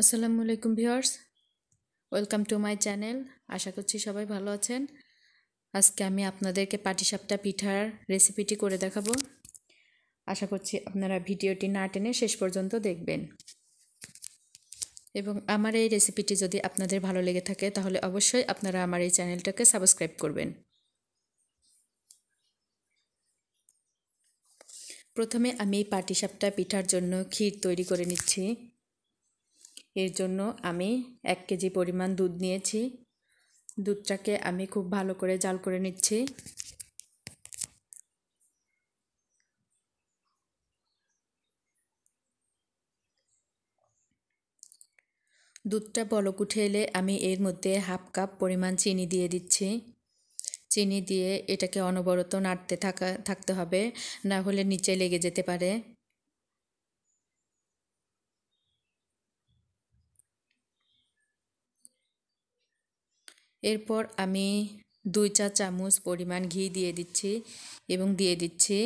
আসসালামু আলাইকুম viewers welcome to my channel আশা করছি সবাই ভালো আছেন আজকে আমি আপনাদেরকে পাটিসাপটা পিঠার রেসিপিটি করে দেখাবো আশা করছি আপনারা ভিডিওটি না টেনে শেষ পর্যন্ত দেখবেন এবং আমার এই রেসিপিটি যদি আপনাদের ভালো লেগে থাকে তাহলে অবশ্যই আপনারা আমার এই চ্যানেলটাকে সাবস্ক্রাইব করবেন প্রথমে আমি পাটিসাপটা পিঠার জন্য ক্ষীর তৈরি করে নিচ্ছি এর জন্য আমি এক কেজি পরিমাণ দুধ নিয়েছি দুধটাকে আমি খুব ভালো করে জাল করে নিচ্ছি দুধটা বলক উঠে এলে আমি এর মধ্যে হাফ কাপ পরিমাণ চিনি দিয়ে দিচ্ছি চিনি দিয়ে এটাকে অনবরত নাড়তে থাকা থাকতে হবে না হলে নিচে লেগে যেতে পারে এরপর আমি দুই চা চামচ পরিমাণ ঘি দিয়ে দিচ্ছি এবং দিয়ে দিচ্ছি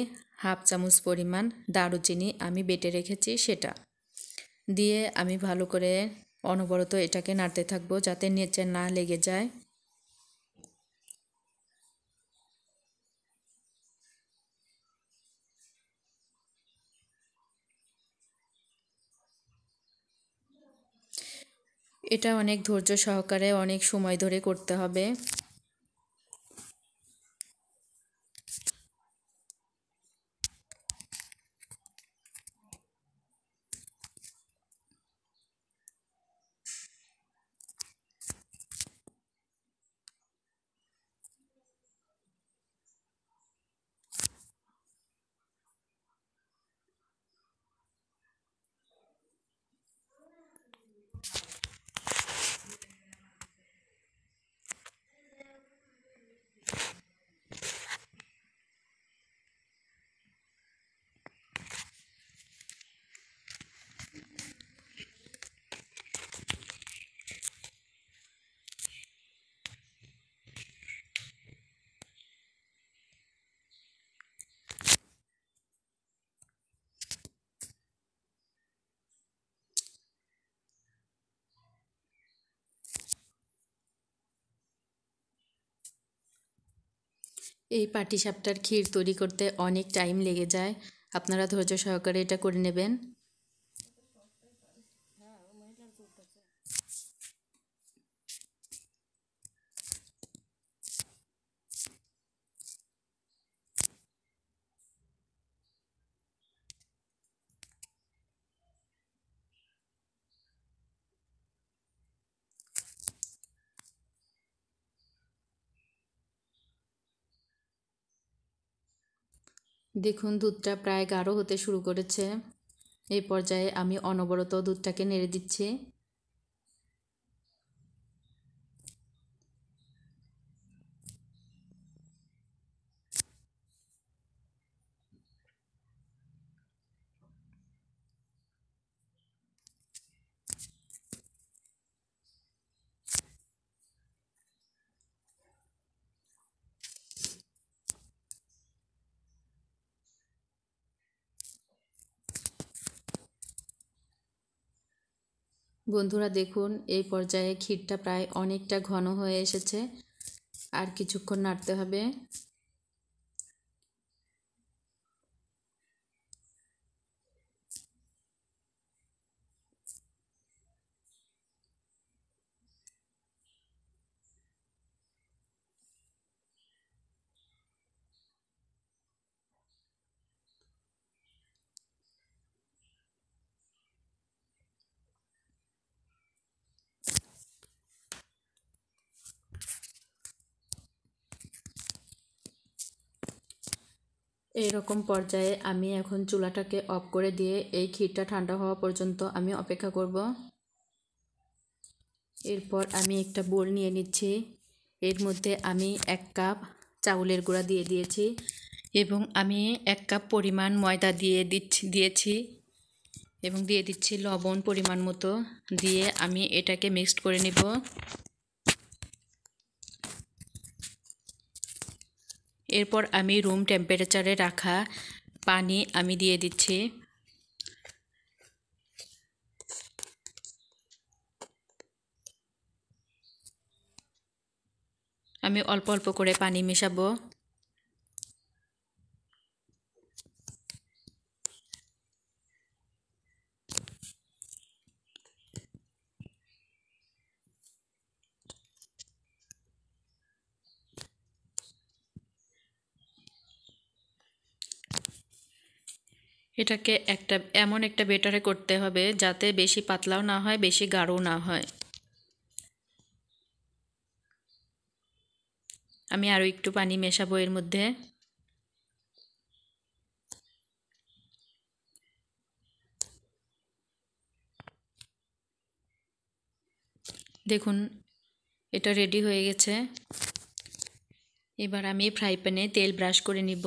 হাফ চামচ পরিমাণ দারুচিনি আমি বেটে রেখেছি সেটা দিয়ে আমি ভালো করে অনবরত এটাকে নাড়তে থাকবো যাতে নেচে না লেগে যায় এটা অনেক ধৈর্য সহকারে অনেক সময় ধরে করতে হবে এই পাটিসাপটার ক্ষীর তৈরি করতে অনেক টাইম লেগে যায় আপনারা ধৈর্য সহকারে এটা করে নেবেন দেখুন দুধটা প্রায় গাঢ় হতে শুরু করেছে এই পর্যায়ে আমি অনবরত দুধটাকে নেড়ে দিচ্ছি বন্ধুরা দেখুন এই পর্যায়ে ক্ষীরটা প্রায় অনেকটা ঘন হয়ে এসেছে আর কিছুক্ষণ নাড়তে হবে রকম পর্যায়ে আমি এখন চুলাটাকে অফ করে দিয়ে এই ক্ষীরটা ঠান্ডা হওয়া পর্যন্ত আমি অপেক্ষা করব এরপর আমি একটা বোল নিয়ে নিচ্ছি এর মধ্যে আমি এক কাপ চাউলের গুঁড়া দিয়ে দিয়েছি এবং আমি এক কাপ পরিমাণ ময়দা দিয়ে দিচ্ছি দিয়েছি এবং দিয়ে দিচ্ছি লবণ পরিমাণ মতো দিয়ে আমি এটাকে মিক্সড করে নেব এরপর আমি রুম টেম্পারেচারে রাখা পানি আমি দিয়ে দিচ্ছি আমি অল্প অল্প করে পানি মেশাবো এটাকে একটা এমন একটা বেটারে করতে হবে যাতে বেশি পাতলাও না হয় বেশি গাঢ়ও না হয় আমি আরও একটু পানি মেশাবো এর মধ্যে দেখুন এটা রেডি হয়ে গেছে এবার আমি ফ্রাই প্যানে তেল ব্রাশ করে নিব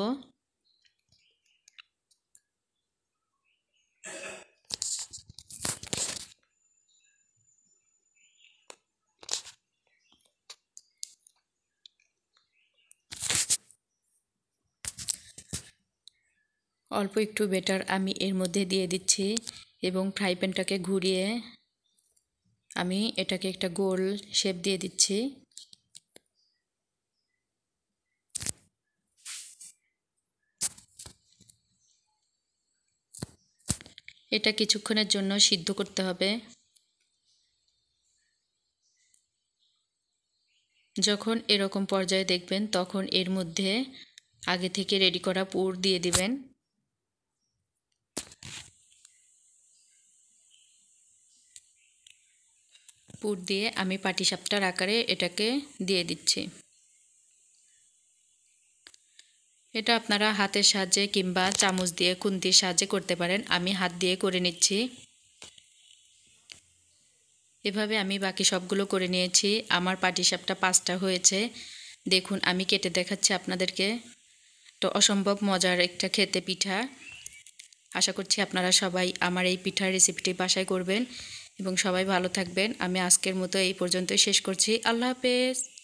অল্প একটু বেটার আমি এর মধ্যে দিয়ে দিচ্ছি এবং ফ্রাই প্যানটাকে ঘুরিয়ে আমি এটাকে একটা গোল শেপ দিয়ে দিচ্ছি এটা কিছুক্ষণের জন্য সিদ্ধ করতে হবে যখন এরকম পর্যায়ে দেখবেন তখন এর মধ্যে আগে থেকে রেডি করা পুর দিয়ে দিবেন পুর দিয়ে আমি পাটিসাপটার আকারে এটাকে দিয়ে দিচ্ছি এটা আপনারা হাতের সাহায্যে কিংবা চামচ দিয়ে খুন্তির সাহায্যে করতে পারেন আমি হাত দিয়ে করে নিচ্ছি এভাবে আমি বাকি সবগুলো করে নিয়েছি আমার পাটিসাপটা পাঁচটা হয়েছে দেখুন আমি কেটে দেখাচ্ছি আপনাদেরকে তো অসম্ভব মজার একটা খেতে পিঠা আশা করছি আপনারা সবাই আমার এই পিঠার রেসিপিটি বাসায় করবেন এবং সবাই ভালো থাকবেন আমি আজকের মতো এই পর্যন্তই শেষ করছি আল্লাহ হাফেজ